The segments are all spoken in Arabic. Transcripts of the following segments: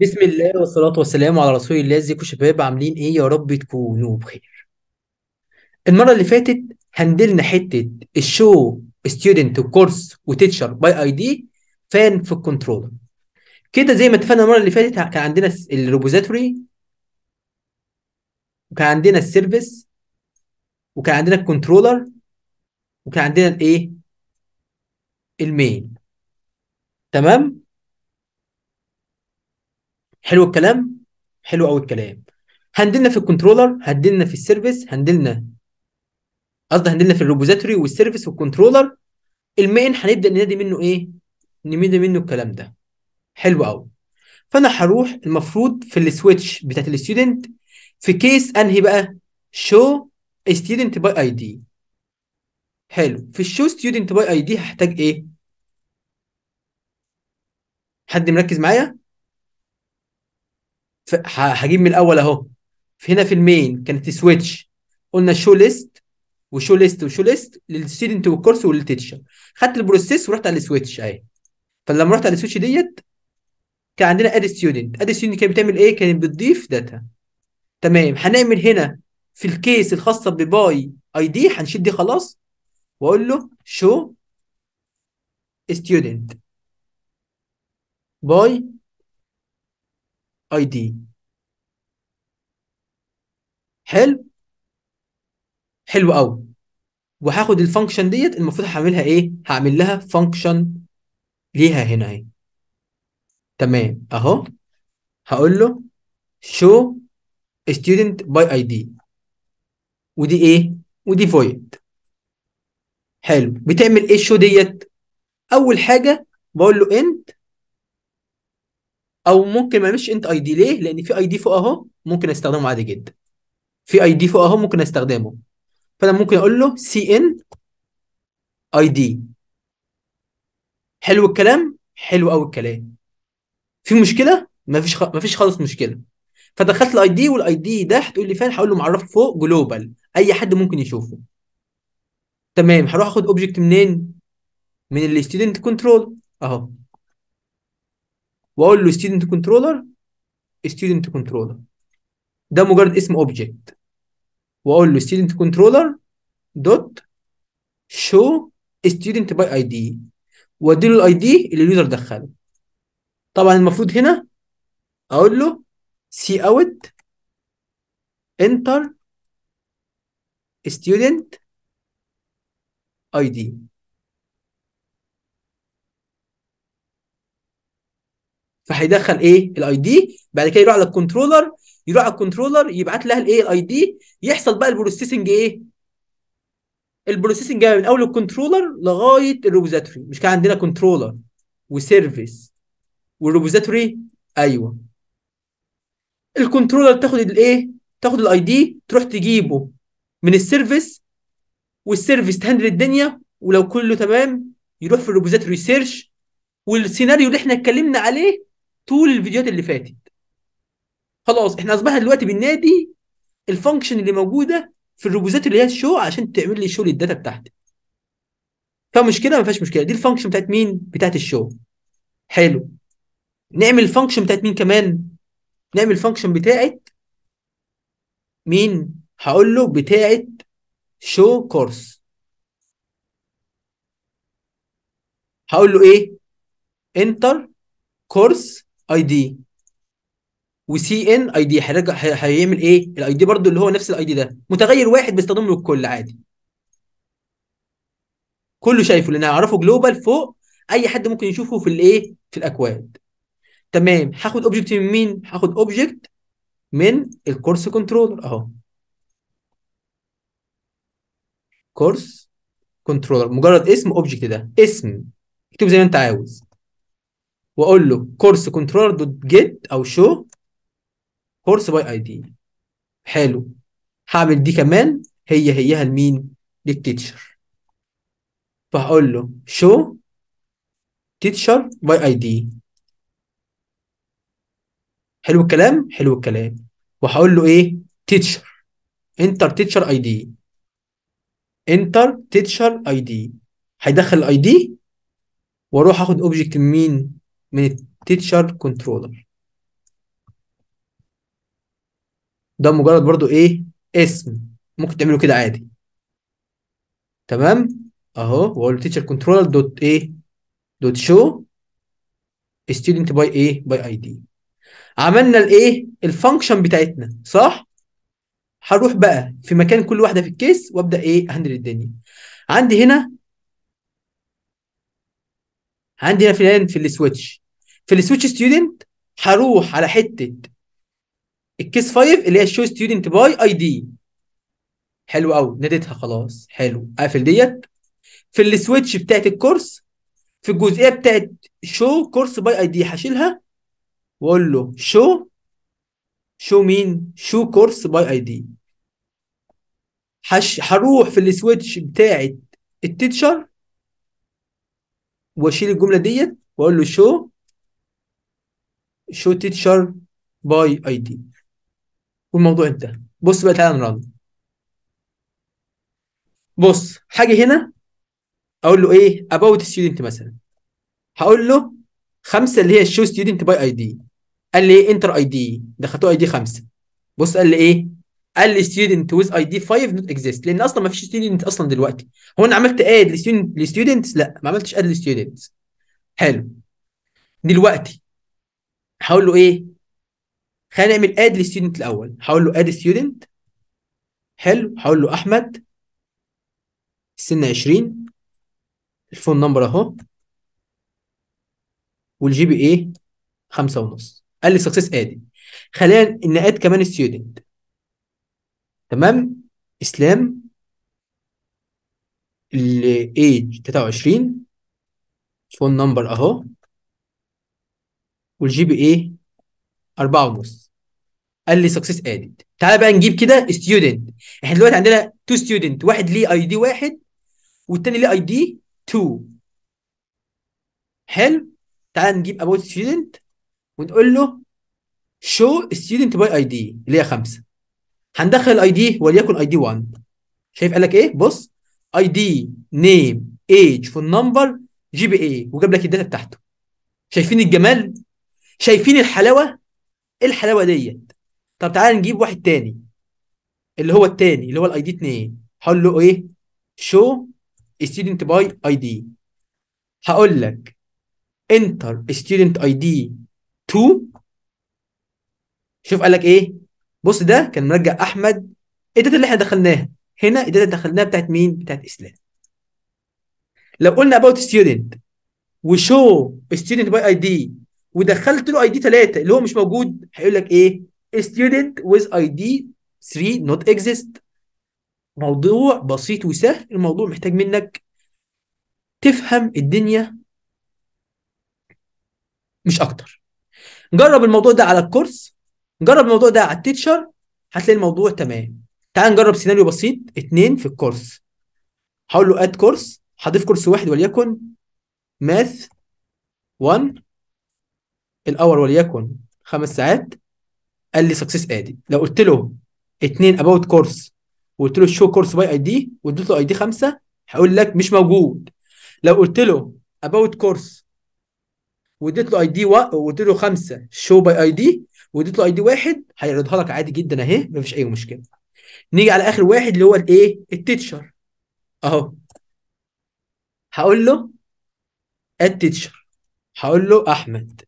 بسم الله والصلاة والسلام على رسول الله ازيكم شباب عاملين ايه يا رب تكونوا بخير المرة اللي فاتت هندلنا حتة الشو ستودنت وكورس وتيتشر باي اي دي فان في الكنترولر كده زي ما اتفقنا المرة اللي فاتت كان عندنا الريبوزيتوري وكان عندنا السيرفيس وكان عندنا الكنترولر وكان عندنا الايه المين تمام حلو الكلام حلو قوي الكلام هندلنا في الكنترولر هندلنا في السيرفيس هندلنا قصدي هندلنا في الريبوزيتوري والسيرفيس والكنترولر المين هنبدا ننادي منه ايه ننادي منه الكلام ده حلو قوي فانا هروح المفروض في السويتش بتاعت الستودنت في كيس انهي بقى شو student by id حلو في الشو student by id هحتاج ايه حد مركز معايا هجيب من الاول اهو هنا في المين كانت سويتش قلنا شو ليست وشو ليست وشو ليست للستودنت والكورس وللتيتشر خدت البروسيس ورحت على السويتش اهي فلما رحت على السويتش ديت كان عندنا اد ستودنت اد ستودنت كانت بتعمل ايه كانت بتضيف داتا تمام هنعمل هنا في الكيس الخاصه بباي اي دي هنشيل دي خلاص واقول له شو ستودنت باي اي دي حلو حلو قوي وهاخد الفانكشن ديت المفروض هعملها ايه هعمل لها فانكشن ليها هنا اهي تمام اهو هقول له show student by id ودي ايه ودي void حلو بتعمل ايه الشو ديت اول حاجه بقول له انت او ممكن ما يعملش انت اي دي ليه لان في اي دي فوق اهو ممكن استخدمه عادي جدا في اي دي فوق اهو ممكن استخدمه فانا ممكن اقول له سي ان اي دي حلو الكلام حلو قوي الكلام في مشكله مفيش خ... فيش خالص مشكله فدخلت الاي دي والاي دي ده هتقول لي فين هقول له معرفه فوق جلوبال اي حد ممكن يشوفه تمام هروح اخد اوبجكت منين من الاستودنت كنترول اهو واقول له ستودنت كنترولر ستودنت كنترولر ده مجرد اسم اوبجكت واقول له ستودنت كنترولر دوت شو ستودنت باي اي دي وادي له الاي دي اللي اليوزر دخله طبعا المفروض هنا اقول له سي اوت انتر ستودنت اي دي فهيدخل ايه الاي دي بعد كده يروح على الكنترولر يروح على الكنترولر يبعت لها الايه الاي دي يحصل بقى البروسيسنج ايه البروسيسنج جاي من اول الكنترولر لغايه الروبوزاتوري مش كان عندنا كنترولر وسيرفيس والروبوزاتوري ايوه الكنترولر تاخد الايه تاخد الاي دي تروح تجيبه من السيرفيس والسيرفيس تهندل الدنيا ولو كله تمام يروح في الروبوزاتوري سيرش والسيناريو اللي احنا اتكلمنا عليه طول الفيديوهات اللي فاتت خلاص احنا اصبحنا دلوقتي بالنادي الفانكشن اللي موجوده في الروبوزات اللي هي الشو عشان تعمل لي شو للداتا بتاعتي فمشكله ما فيهاش مشكله دي الفانكشن بتاعت مين بتاعت الشو حلو نعمل الفانكشن بتاعت مين كمان نعمل الفانكشن بتاعت مين هقول له بتاعت شو كورس هقول له ايه انتر كورس اي دي وسي ان اي دي هيعمل ايه؟ الاي دي برضو اللي هو نفس الاي دي ده متغير واحد بيستخدمه الكل عادي كله شايفه لان هيعرفه جلوبال فوق اي حد ممكن يشوفه في الايه؟ في الاكواد تمام هاخد اوبجكت من مين؟ هاخد اوبجكت من الكورس كنترولر اهو كورس كنترولر مجرد اسم اوبجكت ده اسم اكتبه زي ما انت عاوز واقول له كورس كنترولر دوت جيت او شو كورس باي اي دي حلو هعمل دي كمان هي هيها لمين للتيتشر فهقول له شو تيتشر باي اي دي حلو الكلام حلو الكلام وهقول له ايه تيتشر انتر تيتشر اي دي انتر تيتشر اي دي هيدخل الاي دي واروح اخد اوبجكت من مين من التيتشر كنترولر ده مجرد برضو ايه اسم ممكن تعمله كده عادي تمام اهو واقول تيتشر كنترولر دوت ايه دوت شو ستودنت باي ايه باي اي دي عملنا الايه الفانكشن بتاعتنا صح هروح بقى في مكان كل واحده في الكيس وابدا ايه اهندل الدنيا عندي هنا عندي هنا في في السويتش في السويتش ستودنت هروح على حته الكيس 5 اللي هي شو ستودنت باي اي دي حلو قوي ناديتها خلاص حلو قافل ديت في السويتش بتاعت الكورس في الجزئيه بتاعت شو كورس باي اي دي هشيلها واقول له شو شو مين شو كورس باي اي دي هروح في السويتش بتاعت التيتشر واشيل الجمله ديت واقول له شو شو تيتشر باي اي دي والموضوع انتهى بص بقى تعالى نرن بص حاجه هنا اقول له ايه اباوت ستودنت مثلا هقول له خمسه اللي هي شو ستودنت باي اي دي قال لي ايه انتر اي دي دخلته اي دي خمسه بص قال لي ايه قال لي ستودنت ويز اي دي 5 نوت اكزيست لان اصلا ما فيش ستودنت اصلا دلوقتي هو انا عملت اد لستودنت لا ما عملتش اد لستودنت حلو دلوقتي هقول له ايه خلينا نعمل اد للستودنت الاول هقول له اد ستودنت حلو هقول له احمد السن 20 الفون نمبر اهو والجي بي ايه خمسة ونص قال لي سكسس ادي خلينا اد كمان ستودنت تمام اسلام الايج 23 فون نمبر اهو والجي بي ايه 4 ونص قال لي سكسس ادد تعالى بقى نجيب كده ستودنت احنا دلوقتي عندنا تو ستودنت واحد ليه اي دي واحد والتاني ليه اي دي 2 حلو تعالى نجيب ابوت ستودنت ونقول له شو ستودنت باي اي دي اللي هي 5 هندخل الاي دي وليكن اي دي 1 شايف قال لك ايه بص اي دي نيم ايج فون نمبر جي بي اي وجاب لك الداتا بتاعته شايفين الجمال شايفين الحلاوه ايه الحلاوه ديت طب تعالى نجيب واحد تاني اللي هو التاني اللي هو الاي دي 2 هقول له ايه شو ستودنت باي اي دي هقول لك انتر ستودنت اي دي 2 شوف قال لك ايه بص ده كان مرجع احمد الداتا اللي احنا دخلناها هنا الداتا اللي دخلناها بتاعت مين بتاعت اسلام لو قلنا about student وشو student باي اي دي ودخلت له اي دي 3 اللي هو مش موجود هيقول لك ايه student with ID 3 not exist موضوع بسيط وسهل الموضوع محتاج منك تفهم الدنيا مش اكتر جرب الموضوع ده على الكورس جرب الموضوع ده على التيتشر هتلاقي الموضوع تمام تعال نجرب سيناريو بسيط اتنين في الكورس هقول له اد كورس هضيف كورس واحد وليكن ماث 1 الاور وليكن خمس ساعات قال لي سكسس ادي لو قلت له اتنين اباوت كورس وقلت له شو كورس باي اي دي واديت له اي دي خمسه هيقول لك مش موجود لو قلت له اباوت كورس واديت له اي دي وقلت له خمسه شو باي اي دي واديت له اي دي واحد هيعرضها لك عادي جدا اهي مفيش اي مشكله نيجي على اخر واحد اللي هو الايه التيتشر اهو هقول له التيتشر هقول له احمد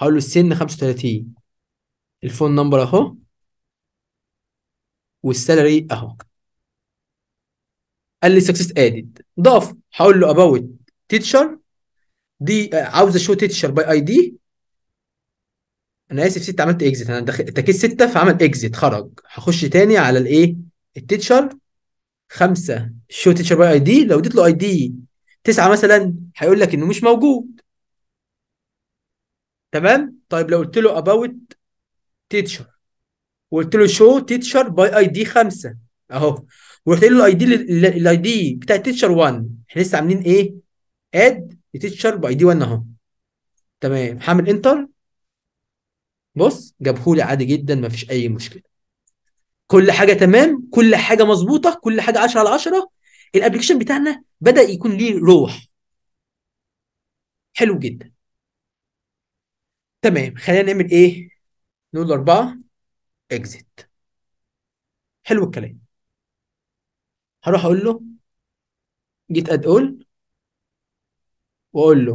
هقول له السن 35 الفون نمبر اهو والسالري اهو قال لي سكسس ادد ضاف هقول له اباوت تيتشر دي عاوز اشو تيتشر باي اي دي انا اسف ست عملت اكزيت انا دخلت تكيت سته فعمل اكزيت خرج هخش تاني على الايه التيتشر خمسه شو تيتشر باي اي دي لو اديت له اي دي تسعه مثلا هيقول لك انه مش موجود تمام طيب لو قلت له اباوت تيتشر وقلت له شو تيتشر باي اي دي 5 اهو وقلت له الاي دي الاي دي بتاع تيتشر 1 احنا لسه عاملين ايه اد تيتشر باي دي 1 اهو تمام هعمل انتر بص جابهولي عادي جدا ما فيش اي مشكله كل حاجه تمام كل حاجه مظبوطه كل حاجه 10 على 10 الابلكيشن بتاعنا بدا يكون ليه روح حلو جدا تمام خلينا نعمل ايه نقول اربعه اكزيت حلو الكلام هروح اقول له جيت اد اول واقول له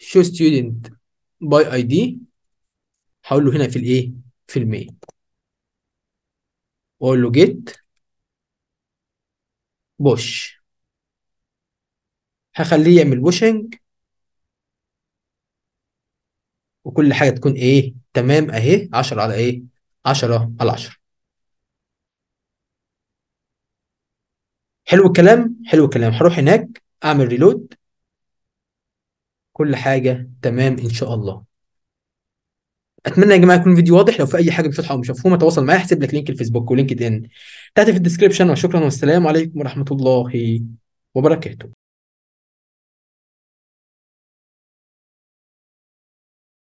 show student by id هقول له هنا في الايه في الميل واقول له جيت بوش هخليه يعمل بوشنج وكل حاجه تكون ايه تمام اهي 10 على ايه 10 على 10 حلو الكلام حلو الكلام هروح هناك اعمل ريلود كل حاجه تمام ان شاء الله اتمنى يا جماعه يكون الفيديو واضح لو في اي حاجه مش واضحه او مش مفهومه تواصل معايا هسيب لك لينك الفيسبوك ولينكد ان تحت في الديسكربشن وشكرا والسلام عليكم ورحمه الله وبركاته